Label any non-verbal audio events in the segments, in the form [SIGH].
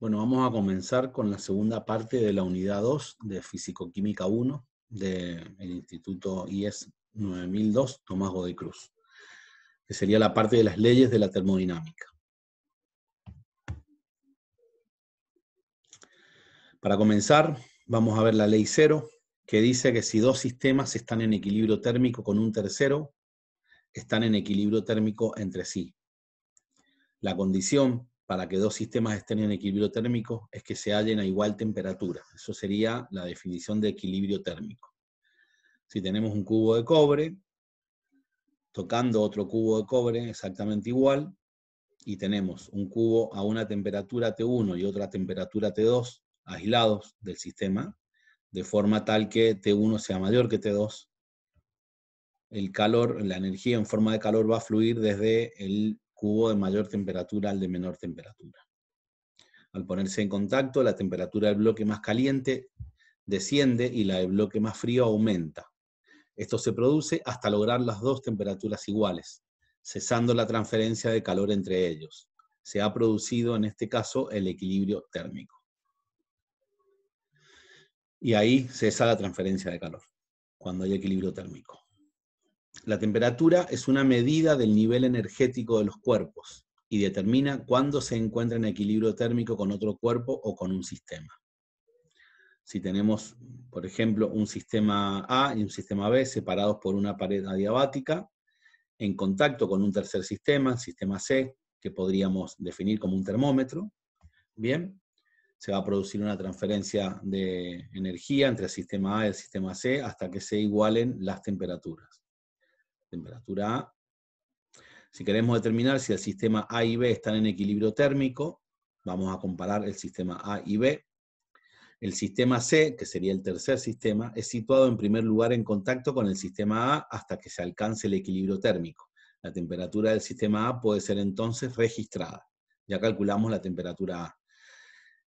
Bueno, vamos a comenzar con la segunda parte de la unidad 2 de Fisicoquímica 1 del Instituto IES 9002 Tomás Godecruz, que sería la parte de las leyes de la termodinámica. Para comenzar, vamos a ver la ley 0, que dice que si dos sistemas están en equilibrio térmico con un tercero, están en equilibrio térmico entre sí. La condición para que dos sistemas estén en equilibrio térmico es que se hallen a igual temperatura. Eso sería la definición de equilibrio térmico. Si tenemos un cubo de cobre, tocando otro cubo de cobre exactamente igual, y tenemos un cubo a una temperatura T1 y otra temperatura T2 aislados del sistema, de forma tal que T1 sea mayor que T2, el calor, la energía en forma de calor va a fluir desde el cubo de mayor temperatura al de menor temperatura. Al ponerse en contacto, la temperatura del bloque más caliente desciende y la del bloque más frío aumenta. Esto se produce hasta lograr las dos temperaturas iguales, cesando la transferencia de calor entre ellos. Se ha producido en este caso el equilibrio térmico. Y ahí cesa la transferencia de calor, cuando hay equilibrio térmico. La temperatura es una medida del nivel energético de los cuerpos y determina cuándo se encuentra en equilibrio térmico con otro cuerpo o con un sistema. Si tenemos, por ejemplo, un sistema A y un sistema B separados por una pared adiabática, en contacto con un tercer sistema, sistema C, que podríamos definir como un termómetro, bien, se va a producir una transferencia de energía entre el sistema A y el sistema C hasta que se igualen las temperaturas temperatura A. Si queremos determinar si el sistema A y B están en equilibrio térmico, vamos a comparar el sistema A y B. El sistema C, que sería el tercer sistema, es situado en primer lugar en contacto con el sistema A hasta que se alcance el equilibrio térmico. La temperatura del sistema A puede ser entonces registrada. Ya calculamos la temperatura A.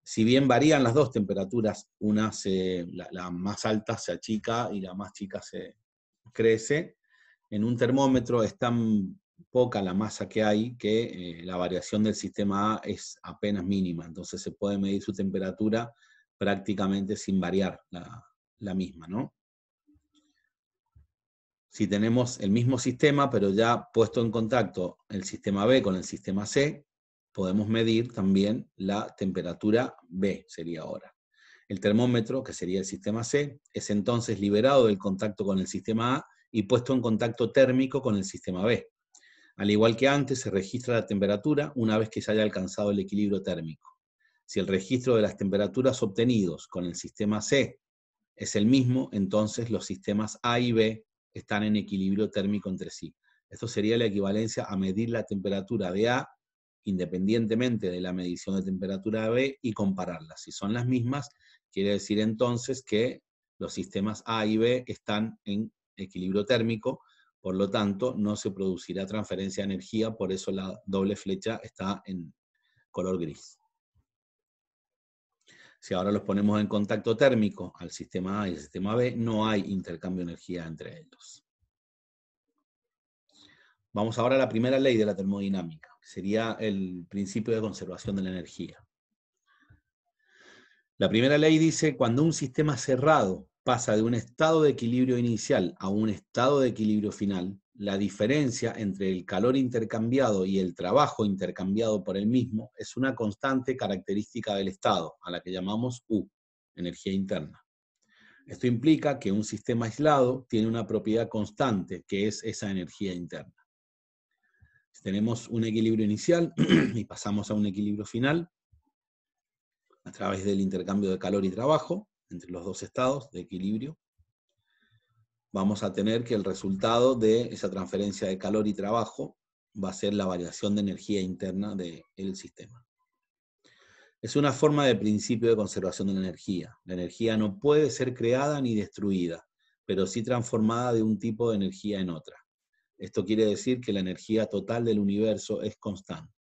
Si bien varían las dos temperaturas, una se, la más alta se achica y la más chica se crece, en un termómetro es tan poca la masa que hay que eh, la variación del sistema A es apenas mínima, entonces se puede medir su temperatura prácticamente sin variar la, misma, Si tenemos el mismo sistema, pero ya puesto en contacto el sistema B con el sistema C, podemos medir también la temperatura B, sería ahora. El termómetro, que sería el sistema C, es entonces liberado del contacto con el sistema A y puesto en contacto térmico con el sistema B. Al igual que antes, se registra la temperatura una vez que se haya alcanzado el equilibrio térmico. Si el registro de las temperaturas obtenidos con el sistema C es el mismo, entonces los sistemas A y B están en equilibrio térmico entre sí. Esto sería la equivalencia a medir la temperatura de A independientemente de la medición de temperatura B y compararlas. Si son las mismas, quiere decir entonces que los sistemas A y B están en equilibrio térmico, por lo tanto no se producirá transferencia de energía, por eso la doble flecha está en color gris. Si ahora los ponemos en contacto térmico al sistema A y al sistema B, no hay intercambio de energía entre ellos. Vamos ahora a la primera ley de la termodinámica, que sería el principio de conservación de la energía. La primera ley dice, cuando un sistema cerrado pasa de un estado de equilibrio inicial a un estado de equilibrio final, la diferencia entre el calor intercambiado y el trabajo intercambiado por el mismo es una constante característica del estado, a la que llamamos U, energía interna. Esto implica que un sistema aislado tiene una propiedad constante, que es esa energía interna. Si tenemos un equilibrio inicial [CLEARS THROAT] y pasamos a un equilibrio final, a través del intercambio de calor y trabajo, entre los dos estados de equilibrio, vamos a tener que el resultado de esa transferencia de calor y trabajo va a ser la variación de energía interna del sistema. Es una forma de principio de conservación de la energía. La energía no puede ser creada ni destruida, pero sí transformada de un tipo de energía en otra. Esto quiere decir que la energía total del universo es constante.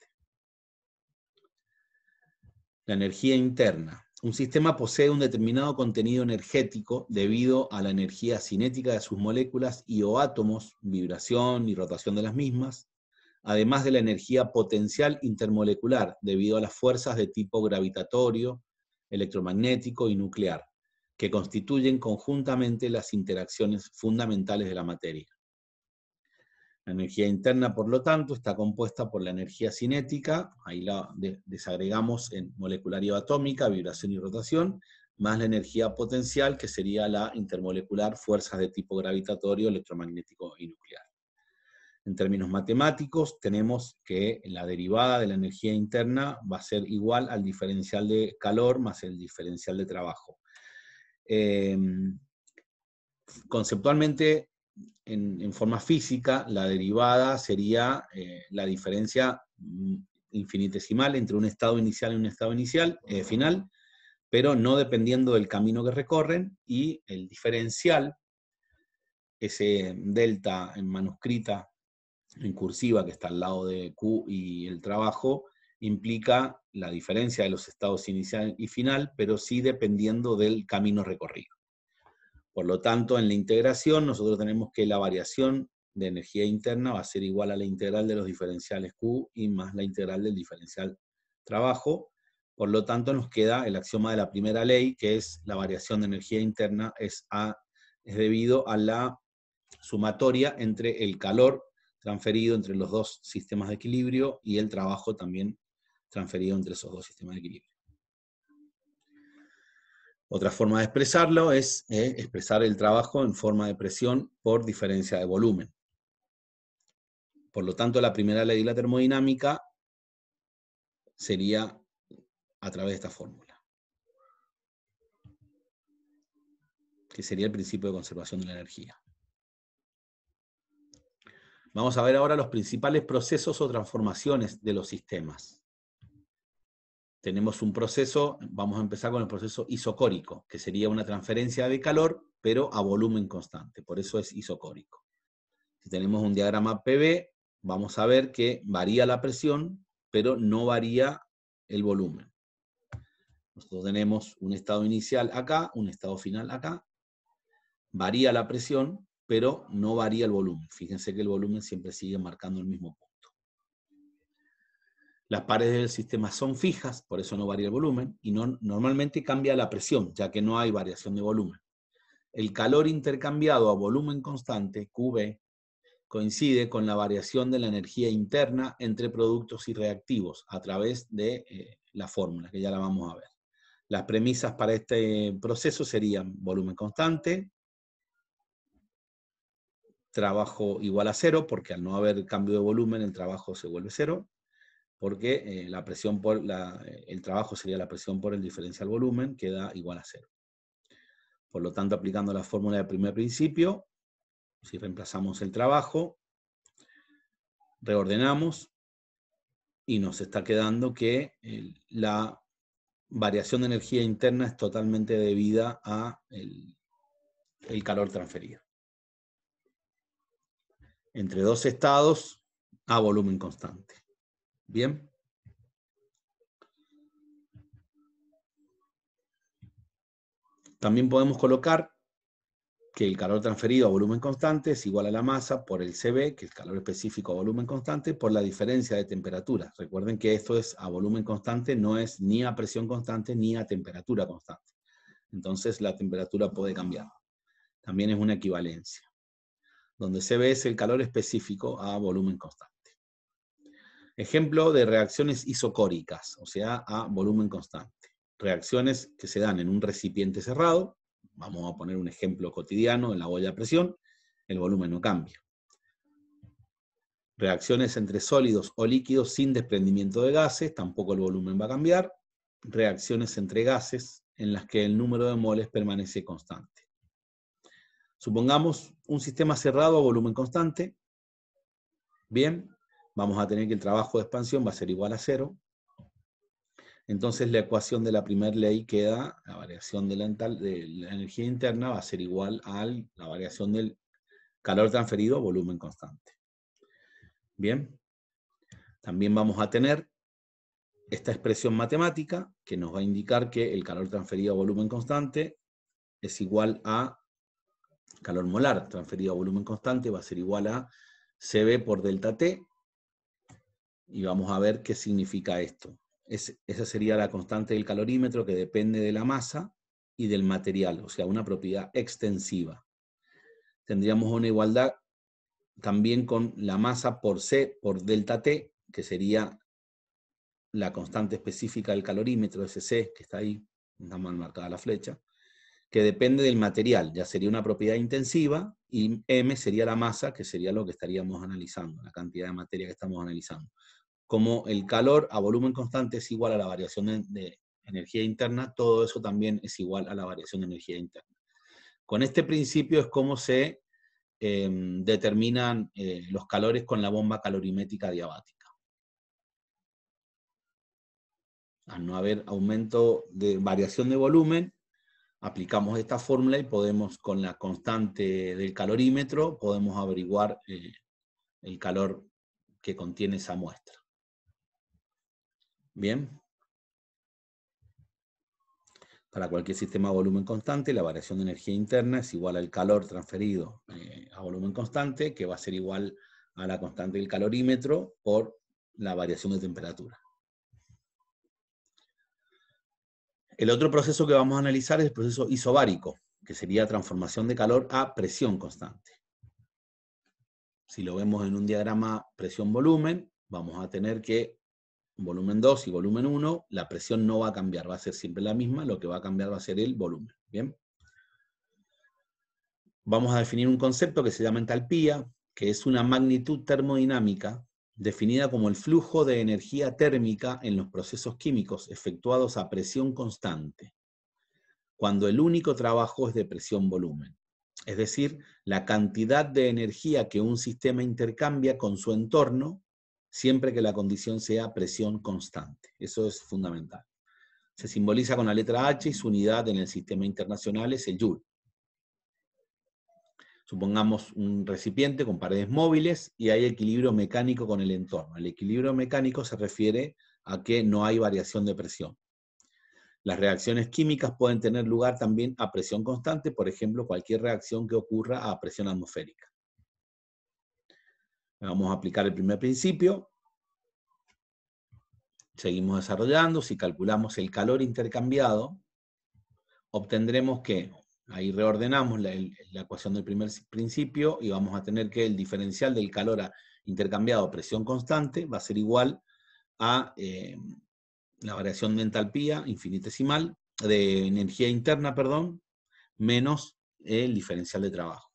La energía interna, un sistema posee un determinado contenido energético debido a la energía cinética de sus moléculas y o átomos, vibración y rotación de las mismas, además de la energía potencial intermolecular debido a las fuerzas de tipo gravitatorio, electromagnético y nuclear, que constituyen conjuntamente las interacciones fundamentales de la materia. La energía interna, por lo tanto, está compuesta por la energía cinética, ahí la desagregamos en molecular y atómica, vibración y rotación, más la energía potencial, que sería la intermolecular, fuerzas de tipo gravitatorio, electromagnético y nuclear. En términos matemáticos, tenemos que la derivada de la energía interna va a ser igual al diferencial de calor más el diferencial de trabajo. Eh, conceptualmente en, forma física, la derivada sería eh, la diferencia mm, infinitesimal entre un estado inicial y un estado inicial, eh, final, pero no dependiendo del camino que recorren, y el diferencial, ese delta en manuscrita, en cursiva, que está al lado de Q y el trabajo, implica la diferencia de los estados inicial y final, pero sí dependiendo del camino recorrido. Por lo tanto, en la integración nosotros tenemos que la variación de energía interna va a ser igual a la integral de los diferenciales Q y más la integral del diferencial trabajo. Por lo tanto, nos queda el axioma de la primera ley, que es la variación de energía interna es, a, es debido a la sumatoria entre el calor transferido entre los dos sistemas de equilibrio y el trabajo también transferido entre esos dos sistemas de equilibrio. Otra forma de expresarlo es eh, expresar el trabajo en forma de presión por diferencia de volumen. Por lo tanto, la primera ley de la termodinámica sería a través de esta fórmula, que sería el principio de conservación de la energía. Vamos a ver ahora los principales procesos o transformaciones de los sistemas tenemos un proceso, vamos a empezar con el proceso isocórico, que sería una transferencia de calor, pero a volumen constante, por eso es isocórico. Si tenemos un diagrama PV, vamos a ver que varía la presión, pero no varía el volumen. Nosotros tenemos un estado inicial acá, un estado final acá, varía la presión, pero no varía el volumen. Fíjense que el volumen siempre sigue marcando el mismo punto. Las paredes del sistema son fijas, por eso no varía el volumen, y no, normalmente cambia la presión, ya que no hay variación de volumen. El calor intercambiado a volumen constante, QV, coincide con la variación de la energía interna entre productos y reactivos a través de eh, la fórmula, que ya la vamos a ver. Las premisas para este proceso serían volumen constante, trabajo igual a cero, porque al no haber cambio de volumen el trabajo se vuelve cero, porque eh, la presión por eh, el trabajo sería la presión por el diferencial volumen, que da igual a cero. Por lo tanto, aplicando la fórmula del primer principio, si reemplazamos el trabajo, reordenamos y nos está quedando que la variación de energía interna es totalmente debida a el calor transferido. Entre dos estados a volumen constante. Bien. También podemos colocar que el calor transferido a volumen constante es igual a la masa por el CB, que es calor específico a volumen constante, por la diferencia de temperatura. Recuerden que esto es a volumen constante, no es ni a presión constante ni a temperatura constante. Entonces la temperatura puede cambiar. También es una equivalencia, donde CB es el calor específico a volumen constante. Ejemplo de reacciones isocóricas, o sea, a volumen constante. Reacciones que se dan en un recipiente cerrado, vamos a poner un ejemplo cotidiano, en la olla a presión, el volumen no cambia. Reacciones entre sólidos o líquidos sin desprendimiento de gases, tampoco el volumen va a cambiar. Reacciones entre gases en las que el número de moles permanece constante. Supongamos un sistema cerrado a volumen constante. Bien, vamos a tener que el trabajo de expansión va a ser igual a cero. Entonces la ecuación de la primera ley queda, la variación de la, de la, energía interna va a ser igual a la variación del calor transferido, a volumen constante. Bien, también vamos a tener esta expresión matemática que nos va a indicar que el calor transferido a volumen constante es igual a calor molar transferido a volumen constante, va a ser igual a CB por delta T, y vamos a ver qué significa esto. esa sería la constante del calorímetro que depende de la masa y del material, o sea, una propiedad extensiva. Tendríamos una igualdad también con la masa por C por delta T, que sería la constante específica del calorímetro, ese C que está ahí, está mal marcada la flecha, que depende del material, ya sería una propiedad intensiva, y M sería la masa, que sería lo que estaríamos analizando, la cantidad de materia que estamos analizando como el calor a volumen constante es igual a la variación de, energía interna, todo eso también es igual a la variación de energía interna. Con este principio es como se em, determinan eh, los calores con la bomba calorimétrica diabática. Al no haber aumento de variación de volumen, aplicamos esta fórmula y podemos, con la constante del calorímetro, podemos averiguar eh, el calor que contiene esa muestra. Bien. Para cualquier sistema a volumen constante, la variación de energía interna es igual al calor transferido eh, a volumen constante, que va a ser igual a la constante del calorímetro por la variación de temperatura. El otro proceso que vamos a analizar es el proceso isobárico, que sería transformación de calor a presión constante. Si lo vemos en un diagrama presión-volumen, vamos a tener que volumen 2 y volumen 1, la presión no va a cambiar, va a ser siempre la misma, lo que va a cambiar va a ser el volumen. ¿bien? Vamos a definir un concepto que se llama entalpía, que es una magnitud termodinámica definida como el flujo de energía térmica en los procesos químicos efectuados a presión constante, cuando el único trabajo es de presión-volumen, es decir, la cantidad de energía que un sistema intercambia con su entorno siempre que la condición sea presión constante. Eso es fundamental. Se simboliza con la letra H y su unidad en el sistema internacional es el joule. Supongamos un recipiente con paredes móviles y hay equilibrio mecánico con el entorno. El equilibrio mecánico se refiere a que no hay variación de presión. Las reacciones químicas pueden tener lugar también a presión constante, por ejemplo, cualquier reacción que ocurra a presión atmosférica. Vamos a aplicar el primer principio. Seguimos desarrollando. Si calculamos el calor intercambiado, obtendremos que, ahí reordenamos la, ecuación del primer principio y vamos a tener que el diferencial del calor intercambiado a presión constante va a ser igual a eh, la variación de entalpía infinitesimal, de energía interna, perdón, menos el diferencial de trabajo.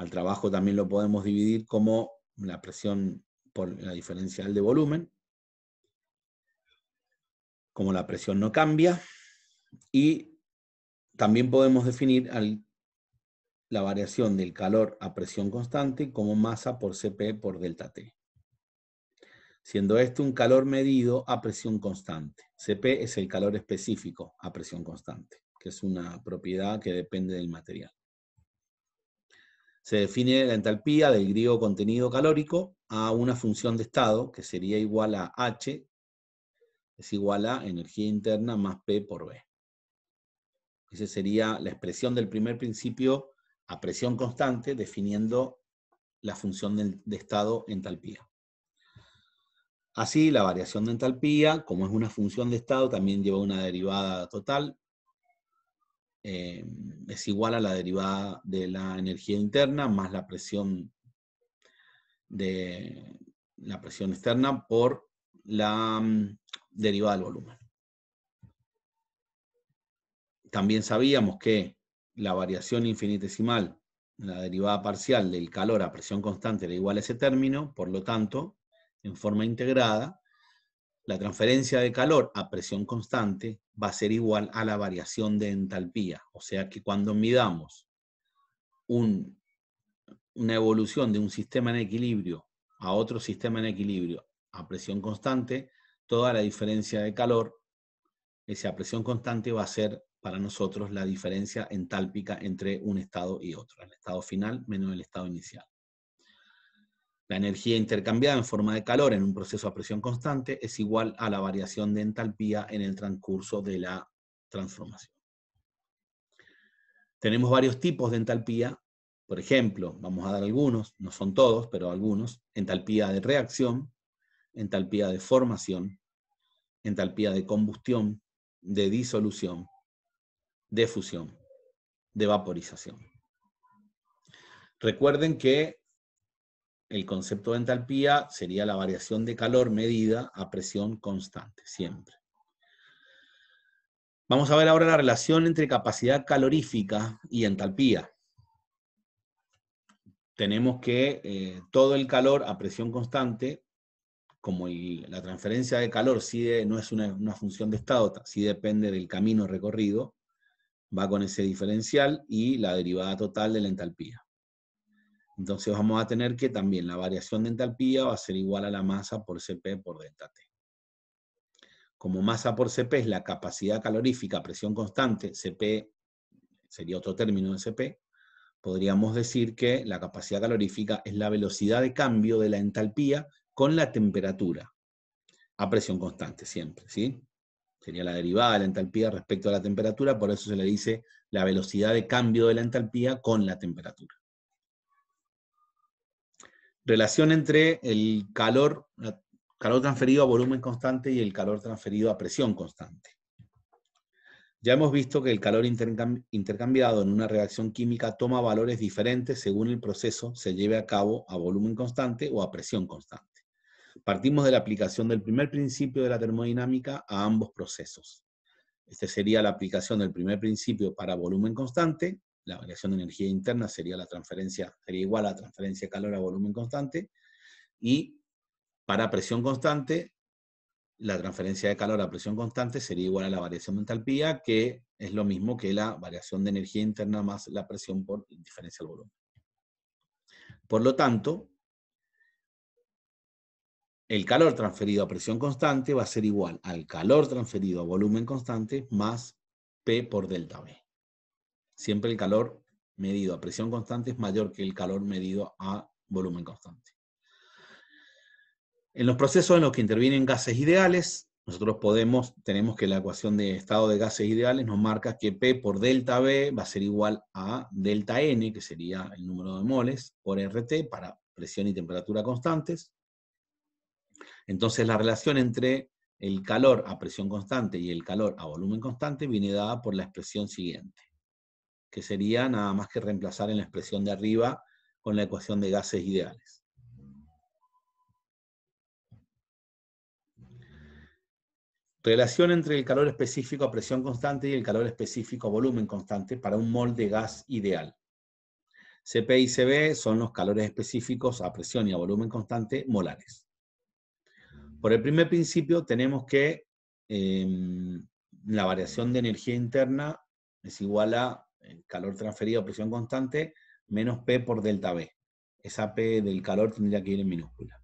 Al trabajo también lo podemos dividir como la presión por la diferencial de volumen, como la presión no cambia, y también podemos definir la variación del calor a presión constante como masa por Cp por delta T, siendo este un calor medido a presión constante. Cp es el calor específico a presión constante, que es una propiedad que depende del material se define la entalpía del griego contenido calórico a una función de estado que sería igual a H, es igual a energía interna más P por B. Esa sería la expresión del primer principio a presión constante definiendo la función de estado entalpía. Así, la variación de entalpía, como es una función de estado, también lleva una derivada total eh, es igual a la derivada de la energía interna más la presión de la presión externa por la mm, derivada del volumen. También sabíamos que la variación infinitesimal, la derivada parcial del calor a presión constante era igual a ese término, por lo tanto, en forma integrada, la transferencia de calor a presión constante va a ser igual a la variación de entalpía. O sea que cuando midamos una evolución de un sistema en equilibrio a otro sistema en equilibrio a presión constante, toda la diferencia de calor, esa presión constante va a ser para nosotros la diferencia entálpica entre un estado y otro, el estado final menos el estado inicial. La energía intercambiada en forma de calor en un proceso a presión constante es igual a la variación de entalpía en el transcurso de la transformación. Tenemos varios tipos de entalpía. Por ejemplo, vamos a dar algunos, no son todos, pero algunos. Entalpía de reacción, entalpía de formación, entalpía de combustión, de disolución, de fusión, de vaporización. Recuerden que el concepto de entalpía sería la variación de calor medida a presión constante, siempre. Vamos a ver ahora la relación entre capacidad calorífica y entalpía. Tenemos que eh, todo el calor a presión constante, como la transferencia de calor no es una, una función de estado, sí depende del camino recorrido, va con ese diferencial y la derivada total de la entalpía. Entonces vamos a tener que también la variación de entalpía va a ser igual a la masa por Cp por delta T. Como masa por Cp es la capacidad calorífica a presión constante, Cp sería otro término de Cp, podríamos decir que la capacidad calorífica es la velocidad de cambio de la entalpía con la temperatura, a presión constante siempre, ¿sí? Sería la derivada de la entalpía respecto a la temperatura, por eso se le dice la velocidad de cambio de la entalpía con la temperatura. Relación entre el calor, calor transferido a volumen constante y el calor transferido a presión constante. Ya hemos visto que el calor intercambiado en una reacción química toma valores diferentes según el proceso se lleve a cabo a volumen constante o a presión constante. Partimos de la aplicación del primer principio de la termodinámica a ambos procesos. Este sería la aplicación del primer principio para volumen constante la variación de energía interna sería la transferencia, sería igual a la transferencia de calor a volumen constante, y para presión constante, la transferencia de calor a presión constante sería igual a la variación de entalpía, que es lo mismo que la variación de energía interna más la presión por diferencia de volumen. Por lo tanto, el calor transferido a presión constante va a ser igual al calor transferido a volumen constante más P por delta B siempre el calor medido a presión constante es mayor que el calor medido a volumen constante. En los procesos en los que intervienen gases ideales, nosotros podemos, tenemos que la ecuación de estado de gases ideales nos marca que P por delta B va a ser igual a delta N, que sería el número de moles, por RT para presión y temperatura constantes. Entonces la relación entre el calor a presión constante y el calor a volumen constante viene dada por la expresión siguiente que sería nada más que reemplazar en la expresión de arriba con la ecuación de gases ideales. Relación entre el calor específico a presión constante y el calor específico a volumen constante para un mol de gas ideal. CP y CB son los calores específicos a presión y a volumen constante molares. Por el primer principio tenemos que em, la variación de energía interna es igual a calor transferido a presión constante, menos P por delta B. Esa P del calor tendría que ir en minúscula.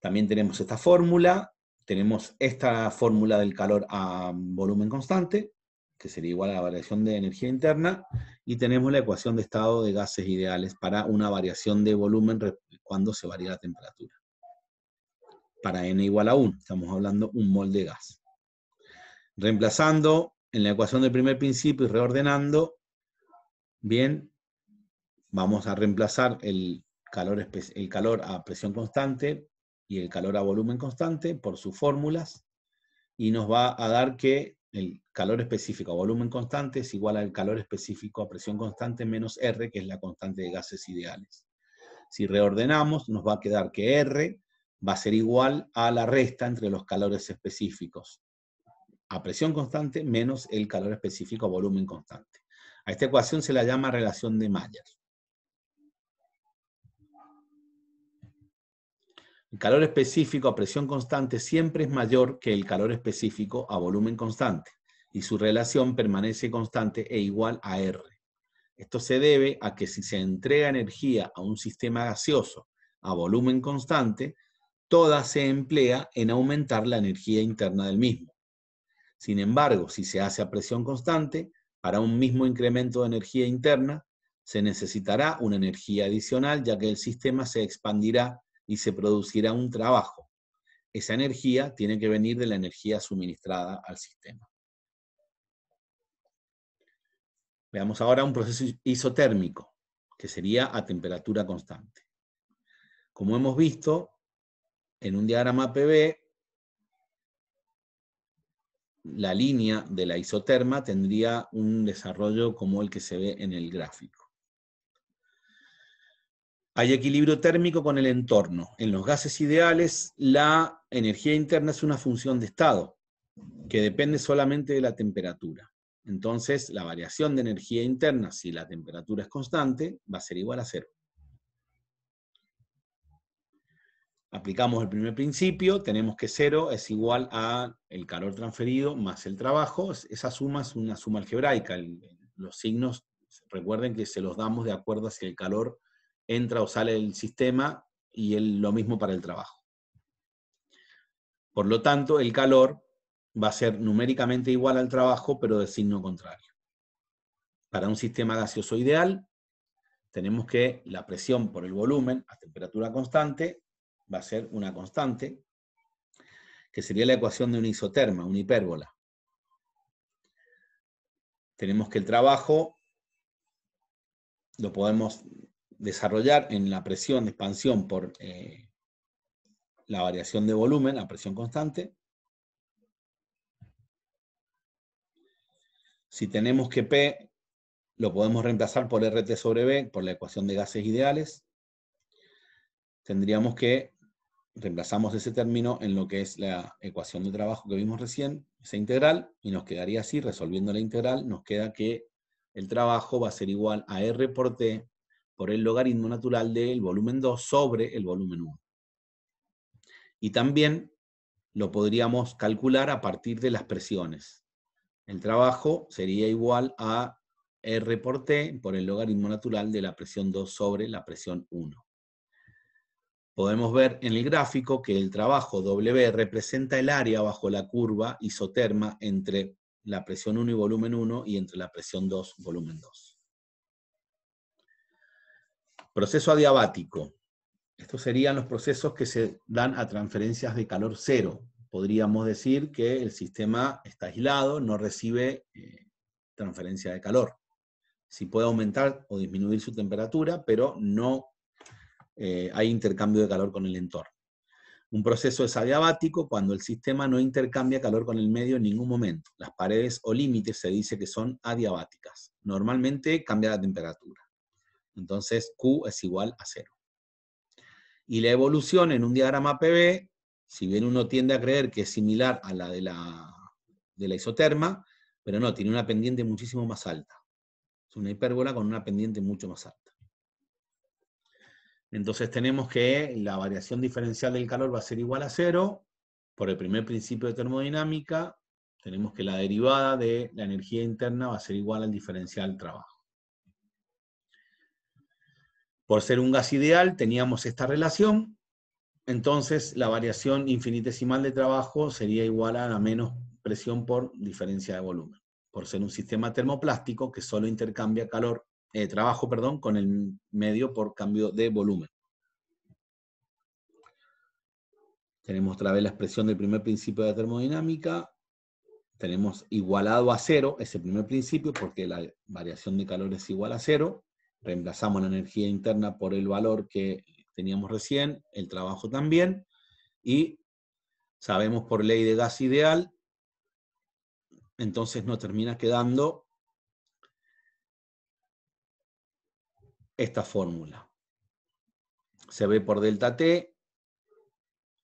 También tenemos esta fórmula, tenemos esta fórmula del calor a volumen constante, que sería igual a la variación de energía interna, y tenemos la ecuación de estado de gases ideales para una variación de volumen cuando se varía la temperatura. Para n igual a 1, estamos hablando un mol de gas. Reemplazando en la ecuación del primer principio y reordenando, bien, vamos a reemplazar el calor, el calor a presión constante y el calor a volumen constante por sus fórmulas y nos va a dar que el calor específico a volumen constante es igual al calor específico a presión constante menos R, que es la constante de gases ideales. Si reordenamos, nos va a quedar que R va a ser igual a la resta entre los calores específicos a presión constante menos el calor específico a volumen constante. A esta ecuación se la llama relación de Mayer. El calor específico a presión constante siempre es mayor que el calor específico a volumen constante y su relación permanece constante e igual a R. Esto se debe a que si se entrega energía a un sistema gaseoso a volumen constante, toda se emplea en aumentar la energía interna del mismo. Sin embargo, si se hace a presión constante, para un mismo incremento de energía interna, se necesitará una energía adicional ya que el sistema se expandirá y se producirá un trabajo. Esa energía tiene que venir de la energía suministrada al sistema. Veamos ahora un proceso isotérmico, que sería a temperatura constante. Como hemos visto en un diagrama pV la línea de la isoterma tendría un desarrollo como el que se ve en el gráfico. Hay equilibrio térmico con el entorno. En los gases ideales, la energía interna es una función de estado, que depende solamente de la temperatura. Entonces, la variación de energía interna, si la temperatura es constante, va a ser igual a cero. Aplicamos el primer principio, tenemos que cero es igual a el calor transferido más el trabajo. Esa suma es una suma algebraica. los signos, recuerden que se los damos de acuerdo a si el calor entra o sale del sistema y lo mismo para el trabajo. Por lo tanto, el calor va a ser numéricamente igual al trabajo, pero de signo contrario. Para un sistema gaseoso ideal, tenemos que la presión por el volumen a temperatura constante va a ser una constante, que sería la ecuación de una isoterma, una hipérbola. Tenemos que el trabajo lo podemos desarrollar en la presión de expansión por eh, la variación de volumen, la presión constante. Si tenemos que P, lo podemos reemplazar por RT sobre B, por la ecuación de gases ideales. Tendríamos que reemplazamos ese término en lo que es la ecuación de trabajo que vimos recién, esa integral, y nos quedaría así, resolviendo la integral, nos queda que el trabajo va a ser igual a R por T por el logaritmo natural del volumen 2 sobre el volumen 1. Y también lo podríamos calcular a partir de las presiones. El trabajo sería igual a R por T por el logaritmo natural de la presión 2 sobre la presión 1 podemos ver en el gráfico que el trabajo W representa el área bajo la curva isoterma entre la presión 1 y volumen 1 y entre la presión 2 y volumen 2. Proceso adiabático. Estos serían los procesos que se dan a transferencias de calor cero. Podríamos decir que el sistema está aislado, no recibe eh, transferencia de calor. Si puede aumentar o disminuir su temperatura, pero no eh, hay intercambio de calor con el entorno. Un proceso es adiabático cuando el sistema no intercambia calor con el medio en ningún momento. Las paredes o límites se dice que son adiabáticas. Normalmente cambia la temperatura. Entonces Q es igual a cero. Y la evolución en un diagrama PV, si bien uno tiende a creer que es similar a la, de la isoterma, pero no, tiene una pendiente muchísimo más alta. Es una hipérbola con una pendiente mucho más alta. Entonces tenemos que la variación diferencial del calor va a ser igual a cero. Por el primer principio de termodinámica, tenemos que la derivada de la energía interna va a ser igual al diferencial del trabajo. Por ser un gas ideal, teníamos esta relación. Entonces, la variación infinitesimal de trabajo sería igual a la menos presión por diferencia de volumen. Por ser un sistema termoplástico que solo intercambia calor eh, trabajo perdón, con el medio por cambio de volumen. Tenemos otra vez la expresión del primer principio de la termodinámica. Tenemos igualado a cero, ese primer principio, porque la variación de calor es igual a cero. Reemplazamos la energía interna por el valor que teníamos recién, el trabajo también. Y sabemos por ley de gas ideal, entonces nos termina quedando esta fórmula. Se ve por delta T,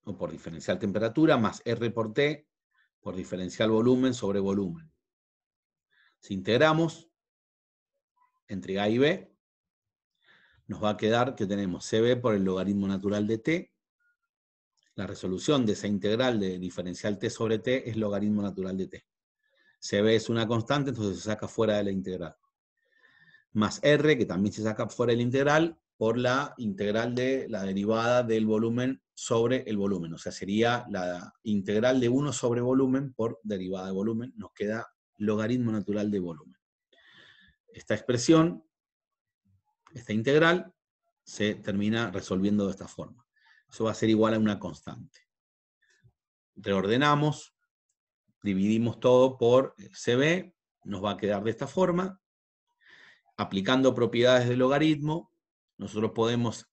o por diferencial temperatura, más R por T, por diferencial volumen sobre volumen. Si integramos entre A y B, nos va a quedar que tenemos CB por el logaritmo natural de T, la resolución de esa integral de diferencial T sobre T es logaritmo natural de T. CB es una constante, entonces se saca fuera de la integral más R, que también se saca fuera el integral, por la integral de la derivada del volumen sobre el volumen. O sea, sería la integral de 1 sobre volumen por derivada de volumen. Nos queda logaritmo natural de volumen. Esta expresión, esta integral, se termina resolviendo de esta forma. Eso va a ser igual a una constante. Reordenamos, dividimos todo por CB, nos va a quedar de esta forma, aplicando propiedades del logaritmo, nosotros podemos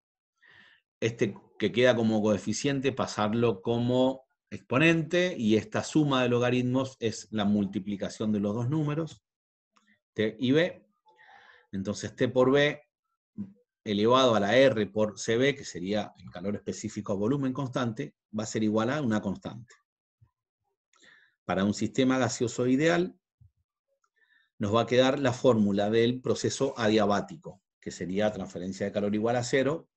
este que queda como coeficiente pasarlo como exponente y esta suma de logaritmos es la multiplicación de los dos números, t y b. Entonces t por b elevado a la r por cb, que sería el calor específico a volumen constante, va a ser igual a una constante. Para un sistema gaseoso ideal, nos va a quedar la fórmula del proceso adiabático, que sería transferencia de calor igual a cero,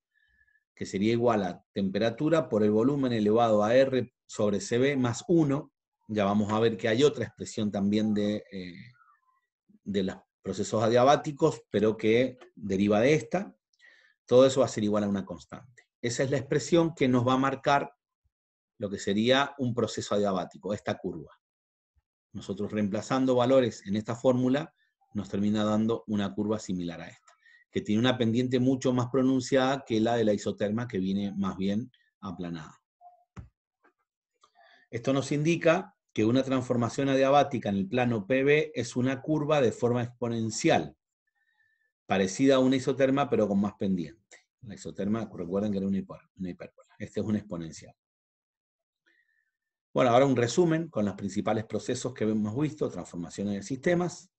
que sería igual a temperatura por el volumen elevado a R sobre CB más 1. Ya vamos a ver que hay otra expresión también de, eh, de los procesos adiabáticos, pero que deriva de esta. Todo eso va a ser igual a una constante. Esa es la expresión que nos va a marcar lo que sería un proceso adiabático, esta curva. Nosotros reemplazando valores en esta fórmula nos termina dando una curva similar a esta, que tiene una pendiente mucho más pronunciada que la de la isoterma que viene más bien aplanada. Esto nos indica que una transformación adiabática en el plano PB es una curva de forma exponencial, parecida a una isoterma pero con más pendiente. La isoterma, recuerden que era una hipérbola, este es una exponencial. Bueno, ahora un resumen con los principales procesos que hemos visto, transformaciones de sistemas,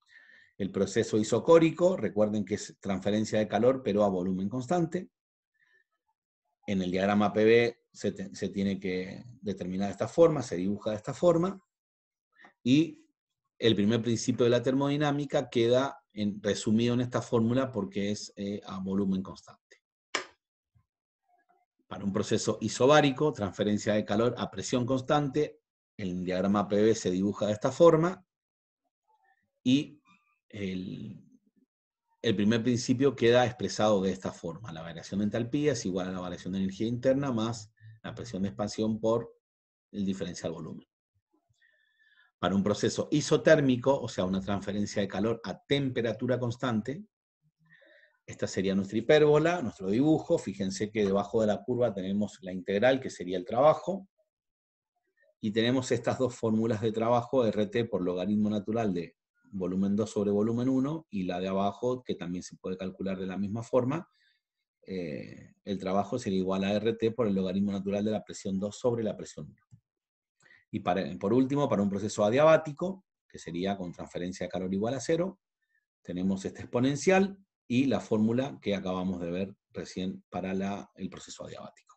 el proceso isocórico, recuerden que es transferencia de calor pero a volumen constante. En el diagrama PB se, tiene que determinar de esta forma, se dibuja de esta forma, y el primer principio de la termodinámica queda en, resumido en esta fórmula porque es eh, a volumen constante para un proceso isobárico, transferencia de calor a presión constante, el diagrama PV se dibuja de esta forma, y el, el primer principio queda expresado de esta forma. La variación de entalpía es igual a la variación de energía interna más la presión de expansión por el diferencial volumen. Para un proceso isotérmico, o sea, una transferencia de calor a temperatura constante, esta sería nuestra hipérbola, nuestro dibujo. Fíjense que debajo de la curva tenemos la integral, que sería el trabajo. Y tenemos estas dos fórmulas de trabajo, RT por logaritmo natural de volumen 2 sobre volumen 1, y la de abajo, que también se puede calcular de la misma forma, eh, el trabajo sería igual a RT por el logaritmo natural de la presión 2 sobre la presión 1. Y por último, para un proceso adiabático, que sería con transferencia de calor igual a cero, tenemos esta exponencial, y la fórmula que acabamos de ver recién para el proceso adiabático.